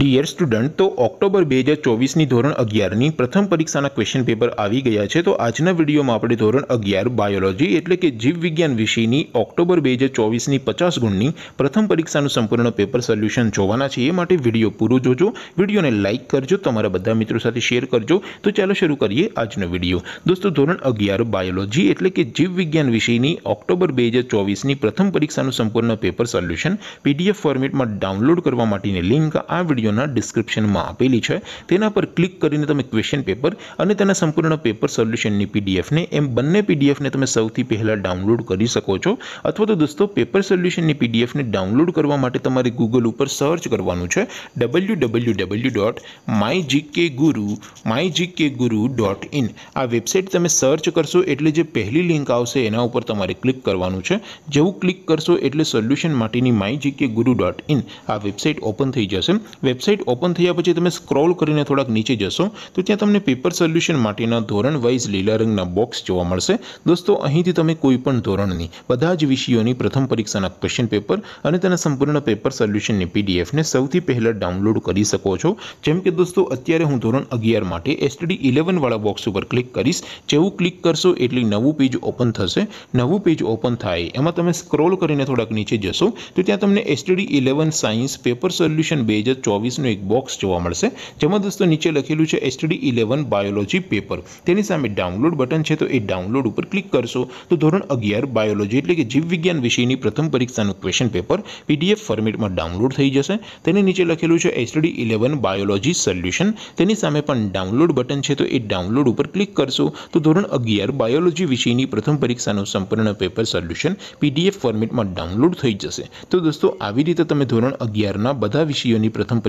dear student તો October બે હજાર ચોવીસની ધોરણ અગિયારની પ્રથમ પરીક્ષાના ક્વેશ્ચન પેપર આવી ગયા છે તો આજના વિડીયોમાં આપણે ધોરણ અગિયાર બાયોલોજી એટલે કે જીવ વિજ્ઞાન વિષયની ઓક્ટોબર બે હજાર ચોવીસની પચાસ ગુણની પ્રથમ પરીક્ષાનું સંપૂર્ણ પેપર સોલ્યુશન જોવાના છે એ માટે વિડીયો પૂરો જોજો વિડીયોને લાઇક કરજો તમારા બધા મિત્રો સાથે શેર કરજો તો ચાલો શરૂ કરીએ આજનો વિડીયો દોસ્તો ધોરણ અગિયાર બાયોલોજી એટલે કે જીવ વિજ્ઞાન વિષયની ઓક્ટોબર બે હજાર ચોવીસની પ્રથમ પરીક્ષાનું સંપૂર્ણ પેપર સોલ્યુશન પીડીએફ ફોર્મેટમાં ડાઉનલોડ કરવા માટેની લિંક આ વિડીયો જોના ડિસ્ક્રિપ્શન માં આપેલી છે તેના પર ક્લિક કરીને તમે ક્વેશ્ચન પેપર અને તેના સંપૂર્ણ પેપર સોલ્યુશન ની પીડીએફ ને એમ બन्ने પીડીએફ ને તમે સૌથી પહેલા ડાઉનલોડ કરી શકો છો અથવા તો દોસ્તો પેપર સોલ્યુશન ની પીડીએફ ને ડાઉનલોડ કરવા માટે તમારે Google ઉપર સર્ચ કરવાનું છે www.mygkguru mygkguru.in આ વેબસાઈટ તમે સર્ચ કરશો એટલે જે પહેલી લિંક આવશે એના ઉપર તમારે ક્લિક કરવાનું છે જેવું ક્લિક કરશો એટલે સોલ્યુશન માટેની mygkguru.in આ વેબસાઈટ ઓપન થઈ જશે વેબસાઇટ ઓપન થઈયા પછી તમે સ્ક્રોલ કરીને થોડક નીચે જશો તો ત્યાં તમને પેપર સોલ્યુશન માટેના ધોરણ વાઇઝ લીલરિંગના બોક્સ જોવા મળશે દોસ્તો અહીંથી તમે કોઈ પણ ધોરણની બધા જ વિષયોની પ્રથમ પરીક્ષાના ક્વેશ્ચન પેપર અને તેના સંપૂર્ણ પેપર સોલ્યુશનની પીડીએફ ને સૌથી પહેલા ડાઉનલોડ કરી શકો છો જેમ કે દોસ્તો અત્યારે હું ધોરણ 11 માટે STD 11 વાળા બોક્સ ઉપર ક્લિક કરીશ જેવું ક્લિક કરશો એટલે નવું પેજ ઓપન થશે નવું પેજ ઓપન થાય એમાં તમે સ્ક્રોલ કરીને થોડક નીચે જશો તો ત્યાં તમને STD 11 સાયન્સ પેપર સોલ્યુશન બેજ ની સુન એક બોક્સ જોવા મળશે જેમમાં દોસ્તો નીચે લખેલું છે STD 11 बायोलॉजी પેપર તેની સામે ડાઉનલોડ બટન છે તો એ ડાઉનલોડ ઉપર ક્લિક કરશો તો ધોરણ 11 बायोलॉजी એટલે કે જીવવિજ્ઞાન વિષયની પ્રથમ પરીક્ષાનું ક્વેશ્ચન પેપર PDF ફોર્મેટમાં ડાઉનલોડ થઈ જશે તેની નીચે લખેલું છે STD 11 बायोलॉजी સોલ્યુશન તેની સામે પણ ડાઉનલોડ બટન છે તો એ ડાઉનલોડ ઉપર ક્લિક કરશો તો ધોરણ 11 बायोलॉजी વિષયની પ્રથમ પરીક્ષાનું સંપૂર્ણ પેપર સોલ્યુશન PDF ફોર્મેટમાં ડાઉનલોડ થઈ જશે તો દોસ્તો આવી રીતે તમે ધોરણ 11 ના બધા વિષયોની પ્રથમ